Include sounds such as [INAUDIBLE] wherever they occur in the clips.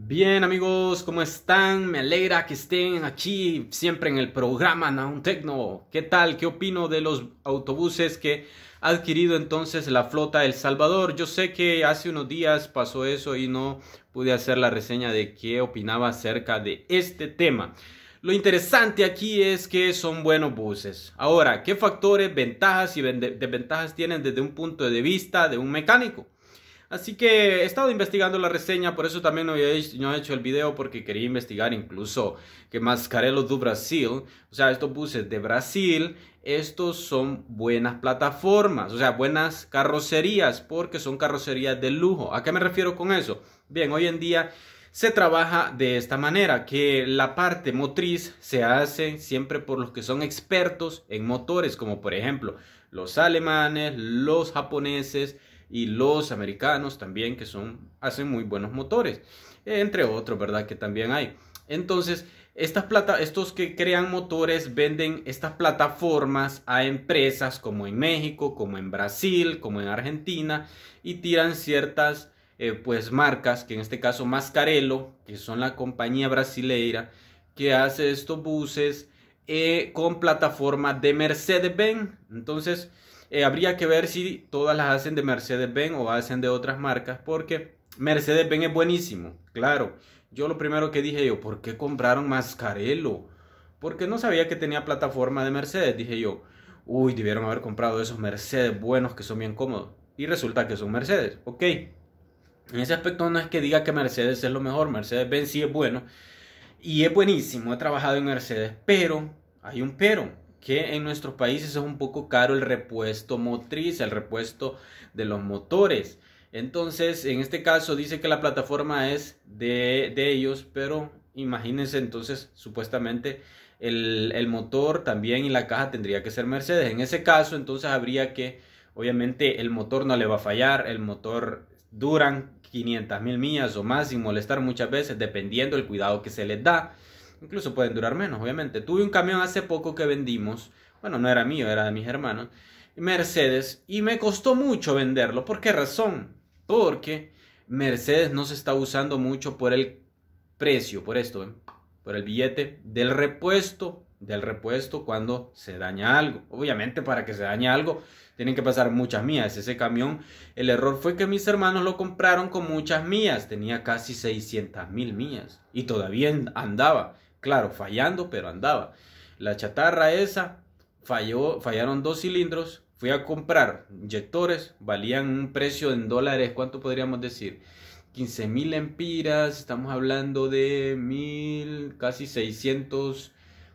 Bien amigos, ¿cómo están? Me alegra que estén aquí siempre en el programa Naun ¿Qué tal? ¿Qué opino de los autobuses que ha adquirido entonces la flota El Salvador? Yo sé que hace unos días pasó eso y no pude hacer la reseña de qué opinaba acerca de este tema. Lo interesante aquí es que son buenos buses. Ahora, ¿qué factores, ventajas y desventajas tienen desde un punto de vista de un mecánico? Así que he estado investigando la reseña, por eso también no he, hecho el video, porque quería investigar incluso que Mascarello do Brasil, o sea, estos buses de Brasil, estos son buenas plataformas, o sea, buenas carrocerías, porque son carrocerías de lujo. ¿A qué me refiero con eso? Bien, hoy en día se trabaja de esta manera, que la parte motriz se hace siempre por los que son expertos en motores, como por ejemplo los alemanes, los japoneses, y los americanos también que son, hacen muy buenos motores, eh, entre otros, ¿verdad? Que también hay. Entonces, estas plata, estos que crean motores venden estas plataformas a empresas como en México, como en Brasil, como en Argentina y tiran ciertas eh, pues marcas, que en este caso Mascarello, que son la compañía brasileira que hace estos buses eh, con plataforma de Mercedes-Benz. Entonces, eh, habría que ver si todas las hacen de Mercedes-Benz o hacen de otras marcas, porque Mercedes-Benz es buenísimo, claro. Yo lo primero que dije yo, ¿por qué compraron Mascarello? Porque no sabía que tenía plataforma de Mercedes, dije yo. Uy, debieron haber comprado esos Mercedes buenos que son bien cómodos. Y resulta que son Mercedes, ok. En ese aspecto no es que diga que Mercedes es lo mejor, Mercedes-Benz sí es bueno. Y es buenísimo, he trabajado en Mercedes, pero hay un pero que en nuestros países es un poco caro el repuesto motriz, el repuesto de los motores. Entonces, en este caso dice que la plataforma es de, ellos, pero imagínense entonces supuestamente el, el, motor también y la caja tendría que ser Mercedes. En ese caso, entonces habría que, obviamente, el motor no le va a fallar, el motor duran 500 mil millas o más sin molestar muchas veces, dependiendo el cuidado que se les da. Incluso pueden durar menos, obviamente. Tuve un camión hace poco que vendimos. Bueno, no era mío, era de mis hermanos. Mercedes. Y me costó mucho venderlo. ¿Por qué razón? Porque Mercedes no se está usando mucho por el precio, por esto, ¿eh? por el billete del repuesto, del repuesto cuando se daña algo. Obviamente para que se dañe algo tienen que pasar muchas mías. Ese camión, el error fue que mis hermanos lo compraron con muchas mías. Tenía casi 600 mil mías. y todavía andaba. Claro, fallando, pero andaba. La chatarra esa falló, fallaron dos cilindros. Fui a comprar inyectores, valían un precio en dólares, ¿cuánto podríamos decir? 15,000 mil empiras, estamos hablando de mil, casi 600,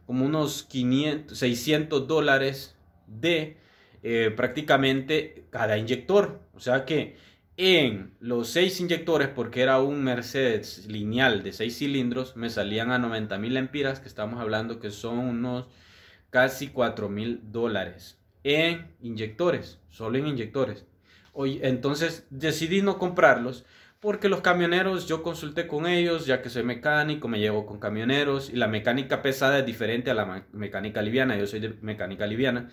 como unos 500, 600 dólares de eh, prácticamente cada inyector. O sea que en los seis inyectores, porque era un Mercedes lineal de seis cilindros, me salían a 90 mil empiras, que estamos hablando que son unos casi 4 mil dólares en inyectores, solo en inyectores. Hoy, entonces decidí no comprarlos porque los camioneros yo consulté con ellos, ya que soy mecánico, me llevo con camioneros y la mecánica pesada es diferente a la mecánica liviana, yo soy de mecánica liviana.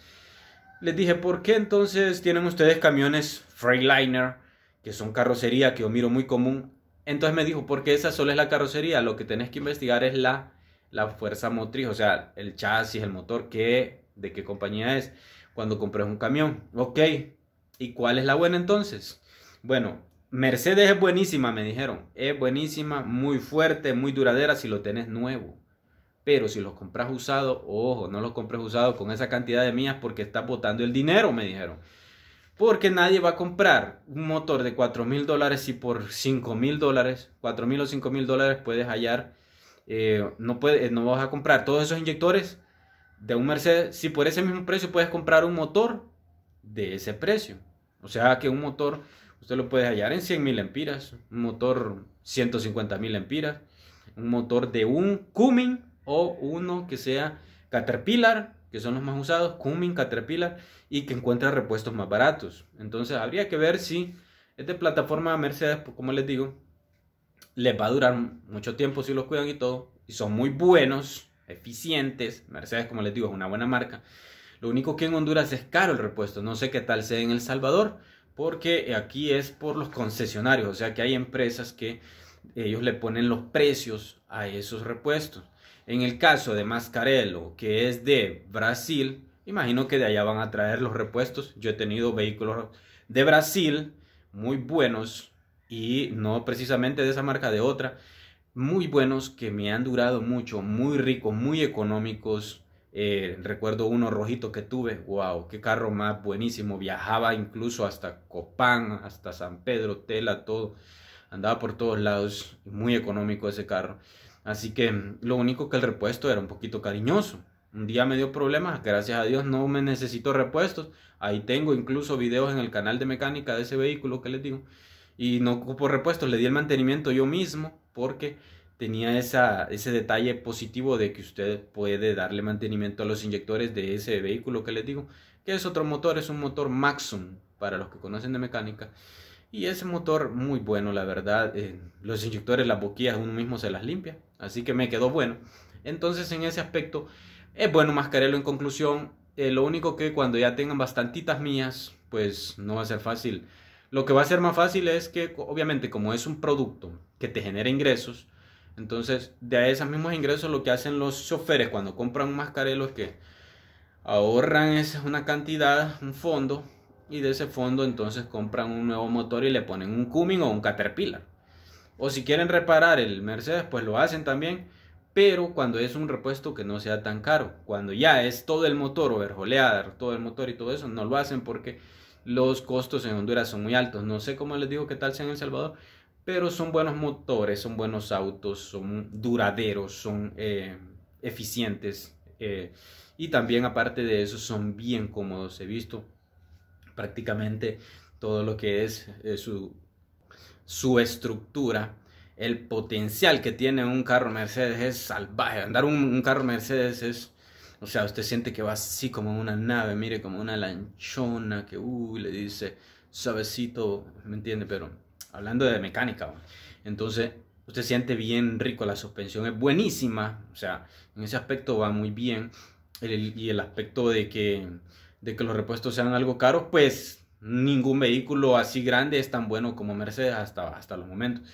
Les dije, ¿por qué entonces tienen ustedes camiones Freightliner? que son carrocería que yo miro muy común. Entonces me dijo, porque esa solo es la carrocería, lo que tenés que investigar es la, la fuerza motriz, o sea, el chasis, el motor, qué, de qué compañía es, cuando compras un camión. Ok, ¿y cuál es la buena entonces? Bueno, Mercedes es buenísima, me dijeron. Es buenísima, muy fuerte, muy duradera si lo tenés nuevo. Pero si los compras usado, ojo, no los compres usado con esa cantidad de mías porque estás botando el dinero, me dijeron. Porque nadie va a comprar un motor de 4 mil dólares si por 5 mil dólares, 4 mil o 5 mil dólares puedes hallar, eh, no, puede, eh, no vas a comprar todos esos inyectores de un Mercedes si por ese mismo precio puedes comprar un motor de ese precio. O sea que un motor usted lo puede hallar en 100 mil empiras, un motor 150 mil empiras, un motor de un Cumming o uno que sea Caterpillar que son los más usados, Cumming, Caterpillar y que encuentra repuestos más baratos. Entonces habría que ver si esta plataforma Mercedes, pues, como les digo, les va a durar mucho tiempo si los cuidan y todo. Y son muy buenos, eficientes. Mercedes, como les digo, es una buena marca. Lo único que en Honduras es caro el repuesto. No sé qué tal sea en El Salvador, porque aquí es por los concesionarios. O sea que hay empresas que ellos le ponen los precios a esos repuestos. En el caso de Mascarello, que es de Brasil, imagino que de allá van a traer los repuestos. Yo he tenido vehículos de Brasil muy buenos y no precisamente de esa marca, de otra, muy buenos que me han durado mucho, muy ricos, muy económicos. Eh, recuerdo uno rojito que tuve, wow, qué carro más buenísimo. Viajaba incluso hasta Copán, hasta San Pedro, Tela, todo andaba por todos lados, muy económico ese carro. Así que lo único que el repuesto era un poquito cariñoso. Un día me dio problemas, gracias a Dios no me necesito repuestos. Ahí tengo incluso videos en el canal de mecánica de ese vehículo que les digo. Y no ocupo repuestos, le di el mantenimiento yo mismo porque tenía ese detalle positivo de que usted puede darle mantenimiento a los inyectores de ese vehículo que les digo, que es otro motor, es un motor Maxum para los que conocen de mecánica. Y ese motor muy bueno, la verdad. Eh, los inyectores, las boquillas, uno mismo se las limpia. Así que me quedó bueno. Entonces, en ese aspecto, es bueno mascarelo en conclusión. Eh, lo único que cuando ya tengan bastantitas mías, pues no va a ser fácil. Lo que va a ser más fácil es que, obviamente, como es un producto que te genera ingresos, entonces de esos mismos ingresos lo que hacen los choferes cuando compran un mascarelo es que ahorran esa, una cantidad, un fondo, y de ese fondo entonces compran un nuevo motor y le ponen un Cumming o un Caterpillar. O si quieren reparar el Mercedes, pues lo hacen también, pero cuando es un repuesto que no sea tan caro. Cuando ya es todo el motor o verjolear todo el motor y todo eso, no lo hacen porque los costos en Honduras son muy altos. No sé cómo les digo qué tal sea en El Salvador, pero son buenos motores, son buenos autos, son duraderos, son eh, eficientes. Eh, y también aparte de eso son bien cómodos. He visto prácticamente todo lo que es eh, su, su estructura, el potencial que tiene un carro Mercedes es salvaje. Andar un, carro Mercedes es, o sea, usted siente que va así como una nave, mire, como una lanchona que, uy le dice suavecito, ¿me entiende? Pero hablando de mecánica, entonces usted siente bien rico, la suspensión es buenísima, o sea, en ese aspecto va muy bien, y el aspecto de que de que los repuestos sean algo caros, pues ningún vehículo así grande es tan bueno como Mercedes hasta, hasta los momentos.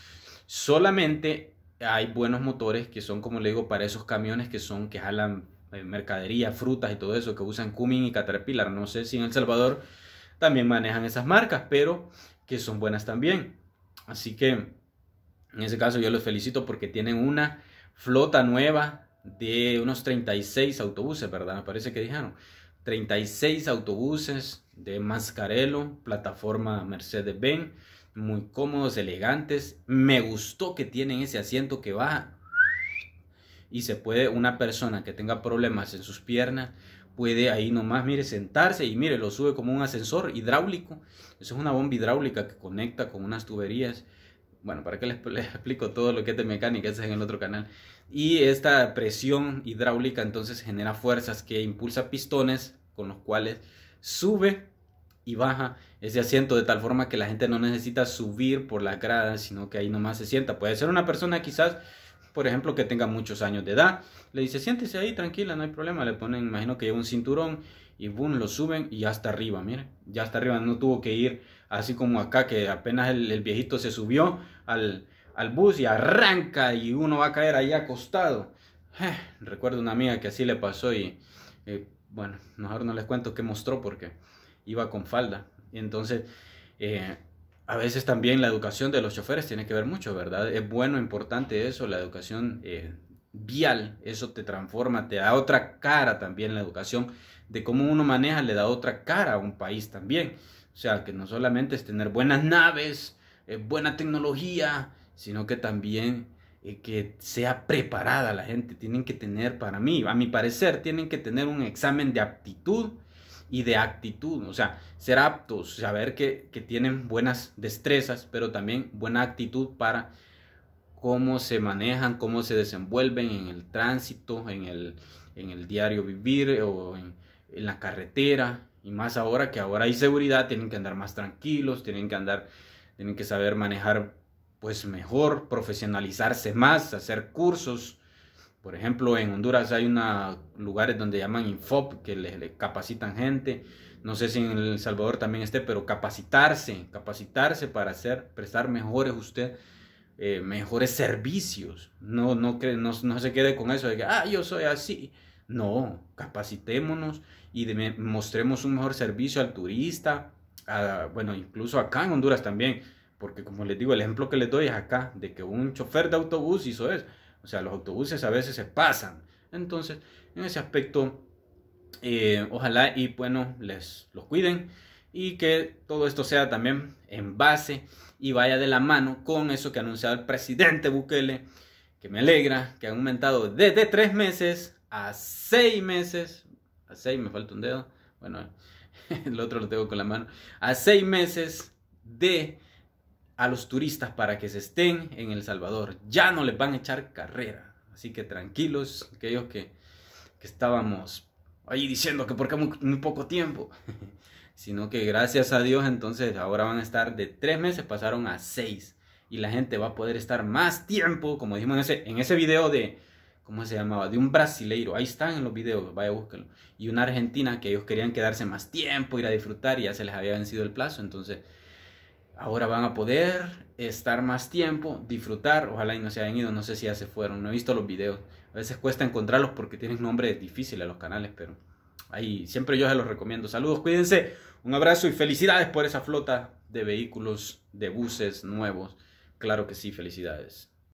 Solamente hay buenos motores que son, como le digo, para esos camiones que son, que jalan eh, mercadería, frutas y todo eso, que usan Cumming y Caterpillar. No sé si en El Salvador también manejan esas marcas, pero que son buenas también. Así que en ese caso yo los felicito porque tienen una flota nueva de unos 36 autobuses, ¿verdad? Me parece que dijeron. 36 autobuses de mascarelo, plataforma Mercedes-Benz, muy cómodos, elegantes. Me gustó que tienen ese asiento que baja y se puede una persona que tenga problemas en sus piernas puede ahí nomás, mire, sentarse y mire, lo sube como un ascensor hidráulico. Eso es una bomba hidráulica que conecta con unas tuberías bueno, ¿para qué [LAUGHS] les, explico todo lo que es de mecánica? Ese es en el otro canal. Y esta presión hidráulica entonces genera fuerzas que impulsa pistones con los cuales sube y baja ese asiento de tal forma que la gente no necesita subir por la grada sino que ahí nomás se sienta. Puede ser una persona quizás, por ejemplo, que tenga muchos años de edad. Le dice, siéntese ahí tranquila, no hay problema. Le ponen, imagino que lleva un cinturón y boom, lo suben y ya está arriba, miren, ya está arriba, no tuvo que ir así como acá, que apenas el, viejito se subió al, bus y arranca y uno va a caer ahí acostado. Eh, recuerdo una amiga que así le pasó y, eh, bueno, mejor no les cuento qué mostró porque iba con falda. entonces, eh, a veces también la educación de los choferes tiene que ver mucho, ¿verdad? Es bueno, importante eso, la educación vial, eso te transforma, te da otra cara también la educación, de cómo uno maneja le da otra cara a un país también. O sea, que no solamente es tener buenas naves, eh, buena tecnología, sino que también eh, que sea preparada la gente. Tienen que tener, para mí, a mi parecer, tienen que tener un examen de aptitud y de actitud. O sea, ser aptos, saber que, que tienen buenas destrezas, pero también buena actitud para cómo se manejan, cómo se desenvuelven en el tránsito, en el, en el diario vivir o en, la carretera. Y más ahora que ahora hay seguridad, tienen que andar más tranquilos, tienen que andar, tienen que saber manejar pues mejor, profesionalizarse más, hacer cursos. Por ejemplo, en Honduras hay una, lugares donde llaman Infop, que le, capacitan gente. No sé si en El Salvador también esté, pero capacitarse, capacitarse para hacer, prestar mejores usted eh, mejores servicios. No, no, no, se quede con eso de que, ah, yo soy así. No, capacitémonos y de, mostremos un mejor servicio al turista, bueno, incluso acá en Honduras también, porque como les digo, el ejemplo que les doy es acá, de que un chofer de autobús hizo eso. O sea, los autobuses a veces se pasan. Entonces, en ese aspecto, eh, ojalá y bueno, les los cuiden y que todo esto sea también en base y vaya de la mano con eso que ha anunciado el presidente Bukele, que me alegra, que ha aumentado desde tres meses a seis meses, a seis me falta un dedo, bueno, [LAUGHS] el otro lo tengo con la mano, a seis meses de a los turistas para que se estén en El Salvador. Ya no les van a echar carrera. Así que tranquilos, aquellos que, que estábamos ahí diciendo que por qué muy poco tiempo. [LAUGHS] sino que gracias a Dios entonces ahora van a estar de tres meses pasaron a seis y la gente va a poder estar más tiempo, como dijimos en ese, en ese video de, ¿cómo se llamaba? De un brasileiro, ahí están en los videos, vaya búsquenlo, y una argentina que ellos querían quedarse más tiempo, ir a disfrutar y ya se les había vencido el plazo, entonces ahora van a poder estar más tiempo, disfrutar, ojalá y no se hayan ido, no sé si ya se fueron, no he visto los videos, a veces cuesta encontrarlos porque tienen nombres difíciles los canales, pero ahí siempre yo se los recomiendo, saludos, cuídense. Un abrazo y felicidades por esa flota de vehículos, de buses nuevos. Claro que sí, felicidades.